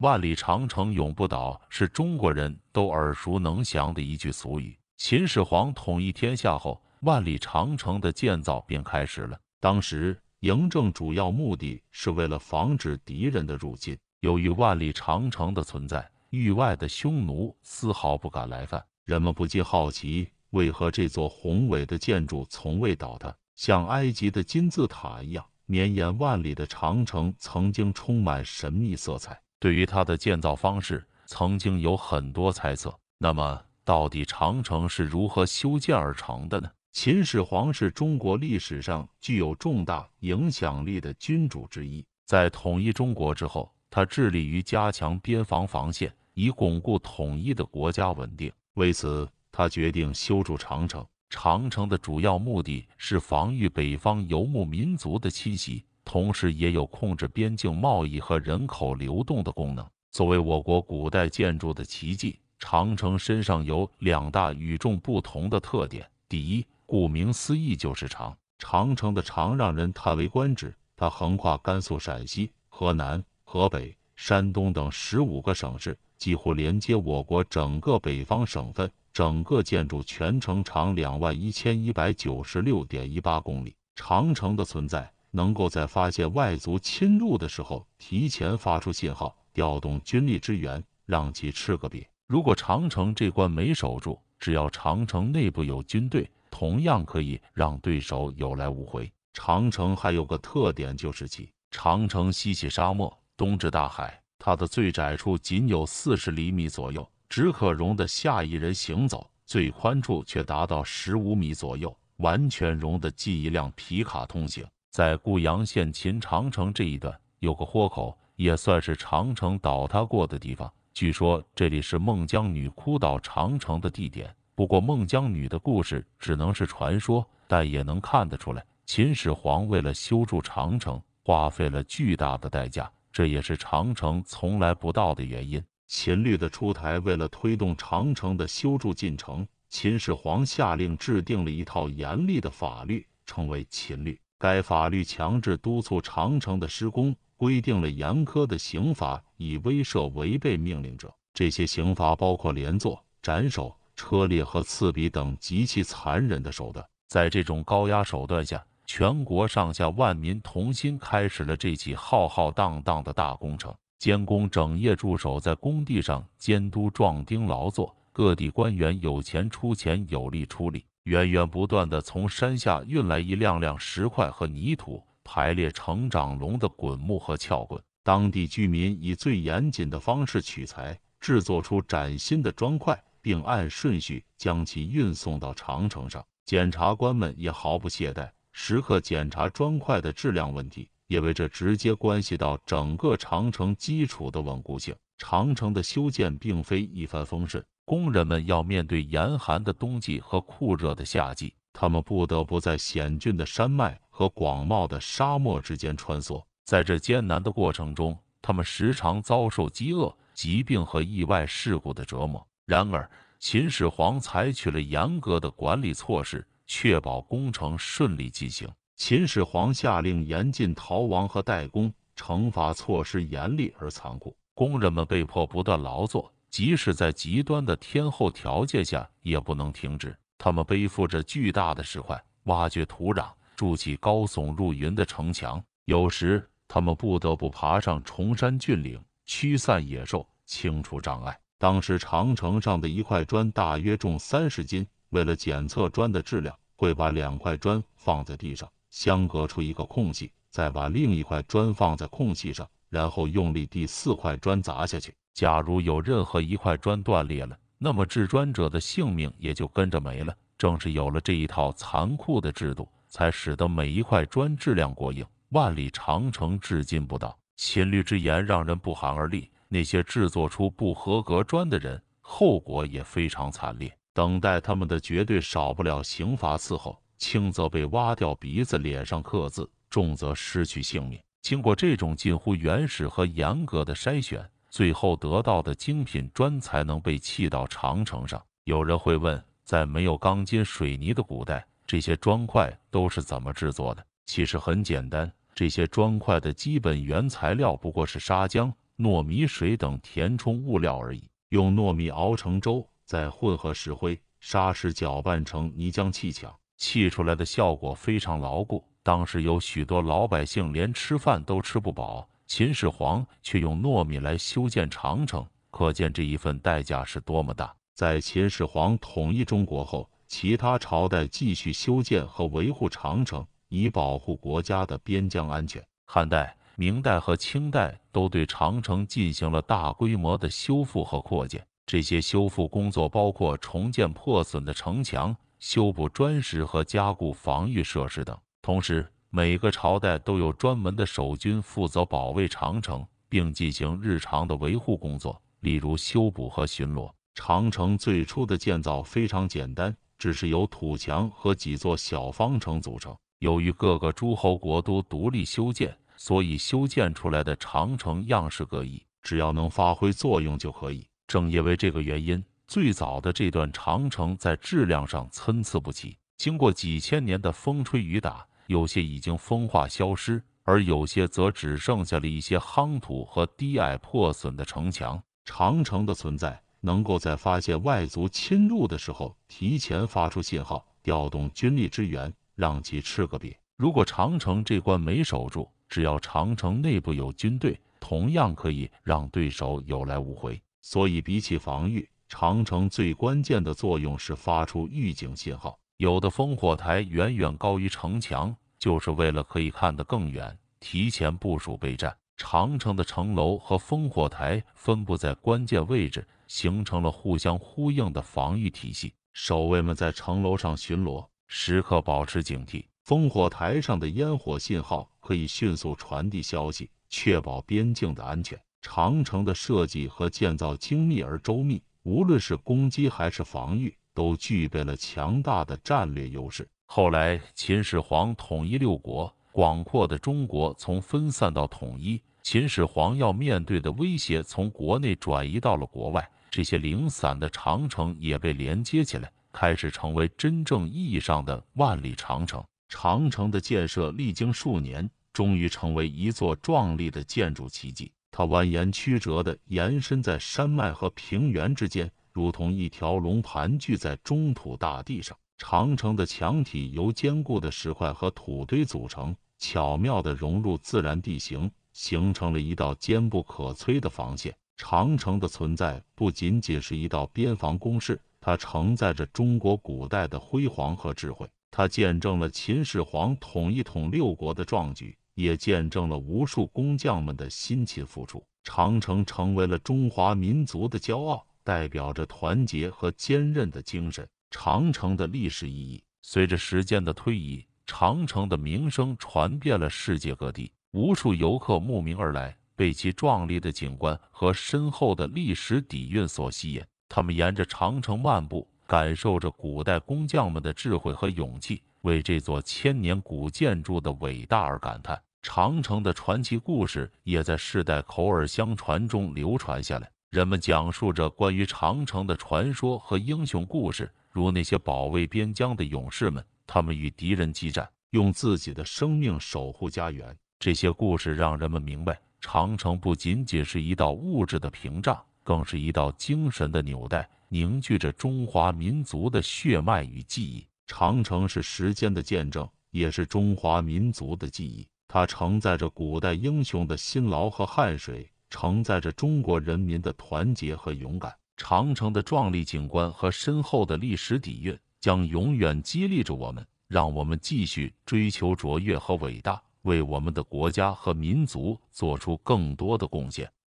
万里长城永不倒是中国人都耳熟能详的一句俗语。秦始皇统一天下后，万里长城的建造便开始了。当时，嬴政主要目的是为了防止敌人的入侵。由于万里长城的存在，域外的匈奴丝毫不敢来犯。人们不禁好奇，为何这座宏伟的建筑从未倒塌？像埃及的金字塔一样，绵延万里的长城曾经充满神秘色彩。对于它的建造方式，曾经有很多猜测。那么，到底长城是如何修建而成的呢？秦始皇是中国历史上具有重大影响力的君主之一。在统一中国之后，他致力于加强边防防线，以巩固统一的国家稳定。为此，他决定修筑长城。长城的主要目的是防御北方游牧民族的侵袭。同时也有控制边境贸易和人口流动的功能。作为我国古代建筑的奇迹，长城身上有两大与众不同的特点。第一，顾名思义就是长。长城的长让人叹为观止，它横跨甘肃、陕西、河南、河北、山东等十五个省市，几乎连接我国整个北方省份。整个建筑全程长两万一千一百九十六点一八公里。长城的存在。能够在发现外族侵入的时候提前发出信号，调动军力支援，让其吃个瘪。如果长城这关没守住，只要长城内部有军队，同样可以让对手有来无回。长城还有个特点就是，其长城西起沙漠，东至大海，它的最窄处仅有四十厘米左右，只可容得下一人行走；最宽处却达到十五米左右，完全容得进一辆皮卡通行。在固阳县秦长城这一段有个豁口，也算是长城倒塌过的地方。据说这里是孟姜女哭倒长城的地点。不过孟姜女的故事只能是传说，但也能看得出来，秦始皇为了修筑长城，花费了巨大的代价。这也是长城从来不到的原因。秦律的出台，为了推动长城的修筑进程，秦始皇下令制定了一套严厉的法律，称为秦律。该法律强制督促长城的施工，规定了严苛的刑罚，以威慑违背命令者。这些刑罚包括连坐、斩首、车裂和刺鼻等极其残忍的手段。在这种高压手段下，全国上下万民同心，开始了这起浩浩荡荡的大工程。监工整夜驻守在工地上监督壮丁劳作，各地官员有钱出钱，有力出力。源源不断的从山下运来一辆辆石块和泥土，排列成长龙的滚木和撬棍。当地居民以最严谨的方式取材，制作出崭新的砖块，并按顺序将其运送到长城上。检察官们也毫不懈怠，时刻检查砖块的质量问题，因为这直接关系到整个长城基础的稳固性。长城的修建并非一帆风顺。工人们要面对严寒的冬季和酷热的夏季，他们不得不在险峻的山脉和广袤的沙漠之间穿梭。在这艰难的过程中，他们时常遭受饥饿、疾病和意外事故的折磨。然而，秦始皇采取了严格的管理措施，确保工程顺利进行。秦始皇下令严禁逃亡和怠工，惩罚措施严厉而残酷。工人们被迫不断劳作。即使在极端的天候条件下，也不能停止。他们背负着巨大的石块，挖掘土壤，筑起高耸入云的城墙。有时，他们不得不爬上崇山峻岭，驱散野兽，清除障碍。当时，长城上的一块砖大约重三十斤。为了检测砖的质量，会把两块砖放在地上，相隔出一个空隙，再把另一块砖放在空隙上，然后用力第四块砖砸下去。假如有任何一块砖断裂了，那么制砖者的性命也就跟着没了。正是有了这一套残酷的制度，才使得每一块砖质量过硬，万里长城至今不倒。秦律之言让人不寒而栗。那些制作出不合格砖的人，后果也非常惨烈，等待他们的绝对少不了刑罚伺候，轻则被挖掉鼻子，脸上刻字，重则失去性命。经过这种近乎原始和严格的筛选。最后得到的精品砖才能被砌到长城上。有人会问，在没有钢筋水泥的古代，这些砖块都是怎么制作的？其实很简单，这些砖块的基本原材料不过是砂浆、糯米水等填充物料而已。用糯米熬成粥，再混合石灰、沙石，搅拌成泥浆砌墙，砌出来的效果非常牢固。当时有许多老百姓连吃饭都吃不饱。秦始皇却用糯米来修建长城，可见这一份代价是多么大。在秦始皇统一中国后，其他朝代继续修建和维护长城，以保护国家的边疆安全。汉代、明代和清代都对长城进行了大规模的修复和扩建。这些修复工作包括重建破损的城墙、修补砖石和加固防御设施等。同时，每个朝代都有专门的守军负责保卫长城，并进行日常的维护工作，例如修补和巡逻。长城最初的建造非常简单，只是由土墙和几座小方城组成。由于各个诸侯国都独立修建，所以修建出来的长城样式各异。只要能发挥作用就可以。正因为这个原因，最早的这段长城在质量上参差不齐。经过几千年的风吹雨打。有些已经风化消失，而有些则只剩下了一些夯土和低矮破损的城墙。长城的存在，能够在发现外族侵入的时候，提前发出信号，调动军力支援，让其吃个瘪。如果长城这关没守住，只要长城内部有军队，同样可以让对手有来无回。所以，比起防御，长城最关键的作用是发出预警信号。有的烽火台远远高于城墙，就是为了可以看得更远，提前部署备战。长城的城楼和烽火台分布在关键位置，形成了互相呼应的防御体系。守卫们在城楼上巡逻，时刻保持警惕。烽火台上的烟火信号可以迅速传递消息，确保边境的安全。长城的设计和建造精密而周密，无论是攻击还是防御。都具备了强大的战略优势。后来，秦始皇统一六国，广阔的中国从分散到统一。秦始皇要面对的威胁从国内转移到了国外，这些零散的长城也被连接起来，开始成为真正意义上的万里长城。长城的建设历经数年，终于成为一座壮丽的建筑奇迹。它蜿蜒曲折的延伸在山脉和平原之间。如同一条龙盘踞在中土大地上，长城的墙体由坚固的石块和土堆组成，巧妙的融入自然地形，形成了一道坚不可摧的防线。长城的存在不仅仅是一道边防工事，它承载着中国古代的辉煌和智慧，它见证了秦始皇统一统六国的壮举，也见证了无数工匠们的辛勤付出。长城成为了中华民族的骄傲。代表着团结和坚韧的精神。长城的历史意义随着时间的推移，长城的名声传遍了世界各地，无数游客慕名而来，被其壮丽的景观和深厚的历史底蕴所吸引。他们沿着长城漫步，感受着古代工匠们的智慧和勇气，为这座千年古建筑的伟大而感叹。长城的传奇故事也在世代口耳相传中流传下来。人们讲述着关于长城的传说和英雄故事，如那些保卫边疆的勇士们，他们与敌人激战，用自己的生命守护家园。这些故事让人们明白，长城不仅仅是一道物质的屏障，更是一道精神的纽带，凝聚着中华民族的血脉与记忆。长城是时间的见证，也是中华民族的记忆，它承载着古代英雄的辛劳和汗水。承载着中国人民的团结和勇敢，长城的壮丽景观和深厚的历史底蕴将永远激励着我们，让我们继续追求卓越和伟大，为我们的国家和民族做出更多的贡献。